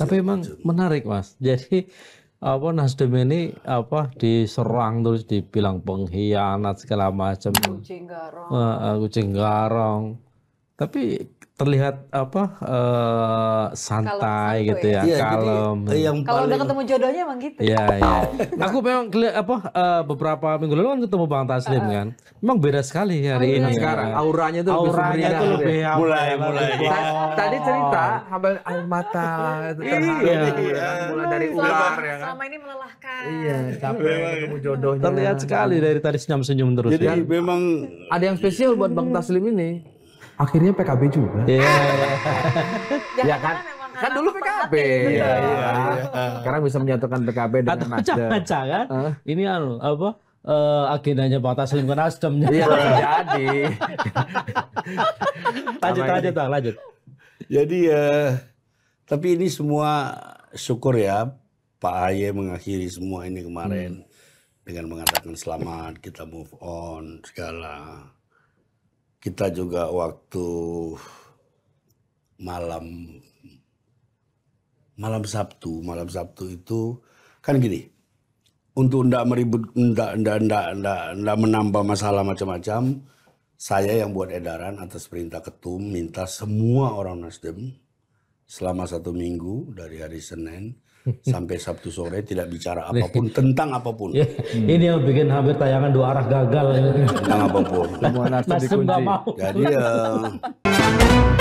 Tapi memang menarik mas. Jadi apa Nasdem ini apa diserang terus dibilang pengkhianat segala macam. Kucing garong. Uh, kucing garong tapi terlihat apa uh, santai kalem gitu ya, ya, iya, gitu ya. kalem. Jadi, iya, yang kalau udah ketemu jodohnya emang gitu. Ya, iya. iya. Aku memang apa uh, beberapa minggu lalu kan ketemu Bang Taslim uh, kan. Memang beda sekali oh, hari ini sekarang. Auranya tuh auranya gitu ya. lebih tuh lebih ya. mulai mulai. Gitu. Tadi cerita habis oh. air mata iya, mulai dari ular ya kan. Selama ini melelahkan. Iya, tapi ketemu jodohnya. Terlihat sekali dari tadi senyum-senyum terus. Jadi ya. memang ada yang spesial buat Bang Taslim ini akhirnya PKB juga. Iya. Yeah. ya kan? Kan dulu PKB. Iya iya, iya, iya, Sekarang bisa menyatukan PKB dengan Atau Nasdem. Jangan-jangan uh. ini anu apa? Uh, agendanya Pak Taslim ke Nasdem. Iya, jadi. lanjut, lanjut, Bang, lanjut. Jadi ya uh, tapi ini semua syukur ya Pak Aye mengakhiri semua ini kemarin hmm. dengan mengatakan selamat, kita move on segala. Kita juga waktu malam malam Sabtu, malam Sabtu itu kan gini. Untuk tidak meribut, ndak ndak ndak ndak, ndak menambah masalah macam-macam, saya yang buat edaran atas perintah ketum minta semua orang Nasdem selama satu minggu dari hari Senin sampai Sabtu sore tidak bicara apapun tentang apapun. Hmm. Ini yang bikin hampir tayangan dua arah gagal. Tentang apapun. Semua Jadi ya. Uh,